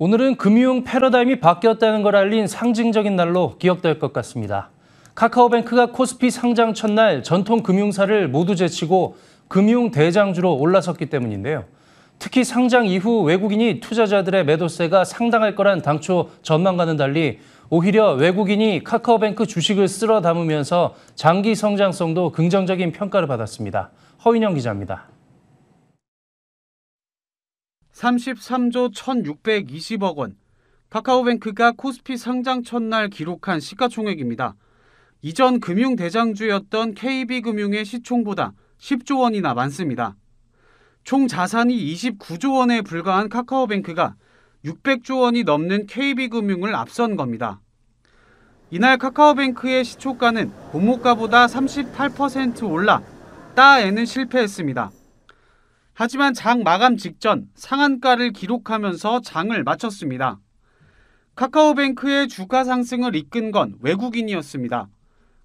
오늘은 금융 패러다임이 바뀌었다는 걸 알린 상징적인 날로 기억될 것 같습니다. 카카오뱅크가 코스피 상장 첫날 전통 금융사를 모두 제치고 금융 대장주로 올라섰기 때문인데요. 특히 상장 이후 외국인이 투자자들의 매도세가 상당할 거란 당초 전망과는 달리 오히려 외국인이 카카오뱅크 주식을 쓸어 담으면서 장기 성장성도 긍정적인 평가를 받았습니다. 허인영 기자입니다. 33조 1,620억 원, 카카오뱅크가 코스피 상장 첫날 기록한 시가총액입니다. 이전 금융대장주였던 KB금융의 시총보다 10조 원이나 많습니다. 총 자산이 29조 원에 불과한 카카오뱅크가 600조 원이 넘는 KB금융을 앞선 겁니다. 이날 카카오뱅크의 시초가는 본모가보다 38% 올라 따에는 실패했습니다. 하지만 장 마감 직전 상한가를 기록하면서 장을 마쳤습니다. 카카오뱅크의 주가 상승을 이끈 건 외국인이었습니다.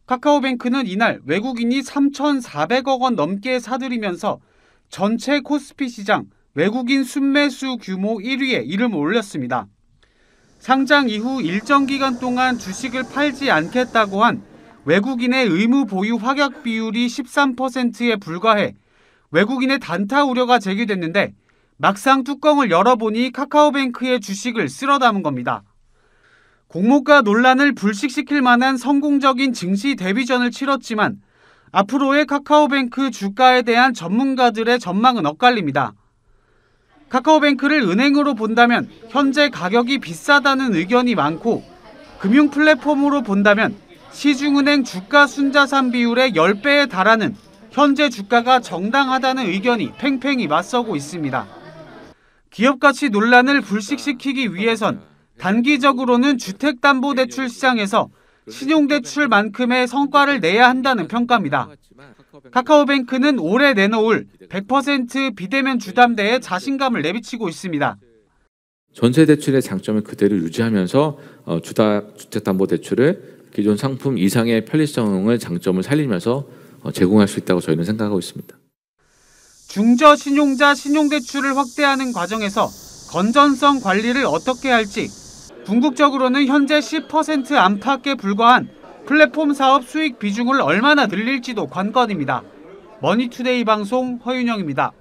카카오뱅크는 이날 외국인이 3,400억 원 넘게 사들이면서 전체 코스피 시장 외국인 순매수 규모 1위에 이름을 올렸습니다. 상장 이후 일정 기간 동안 주식을 팔지 않겠다고 한 외국인의 의무 보유 확약 비율이 13%에 불과해 외국인의 단타 우려가 제기됐는데 막상 뚜껑을 열어보니 카카오뱅크의 주식을 쓸어 담은 겁니다. 공모가 논란을 불식시킬 만한 성공적인 증시 데뷔전을 치렀지만 앞으로의 카카오뱅크 주가에 대한 전문가들의 전망은 엇갈립니다. 카카오뱅크를 은행으로 본다면 현재 가격이 비싸다는 의견이 많고 금융 플랫폼으로 본다면 시중은행 주가 순자산 비율의 10배에 달하는 현재 주가가 정당하다는 의견이 팽팽히 맞서고 있습니다. 기업 가치 논란을 불식시키기 위해선 단기적으로는 주택담보대출 시장에서 신용대출만큼의 성과를 내야 한다는 평가입니다. 카카오뱅크는 올해 내놓을 100% 비대면 주담대에 자신감을 내비치고 있습니다. 전세 대출의 장점을 그대로 유지하면서 어, 주다, 주택담보대출을 기존 상품 이상의 편리성을 장점을 살리면서 어, 제공할 수 있다고 저희는 생각하고 있습니다. 중저 신용자 신용대출을 확대하는 과정에서 건전성 관리를 어떻게 할지 궁극적으로는 현재 10% 안팎에 불과한 플랫폼 사업 수익 비중을 얼마나 늘릴지도 관건입니다. 머니투데이 방송 허윤영입니다.